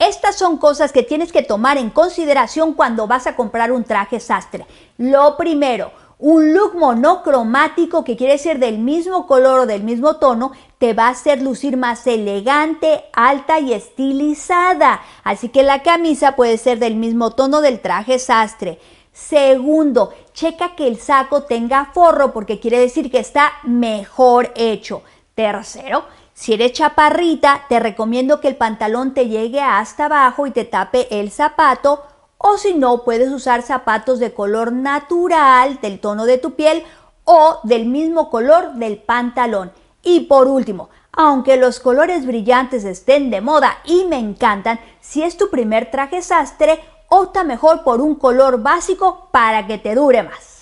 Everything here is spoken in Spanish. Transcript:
Estas son cosas que tienes que tomar en consideración cuando vas a comprar un traje sastre. Lo primero, un look monocromático que quiere ser del mismo color o del mismo tono te va a hacer lucir más elegante, alta y estilizada. Así que la camisa puede ser del mismo tono del traje sastre. Segundo, checa que el saco tenga forro porque quiere decir que está mejor hecho. Tercero, si eres chaparrita, te recomiendo que el pantalón te llegue hasta abajo y te tape el zapato. O si no, puedes usar zapatos de color natural, del tono de tu piel o del mismo color del pantalón. Y por último, aunque los colores brillantes estén de moda y me encantan, si es tu primer traje sastre, opta mejor por un color básico para que te dure más.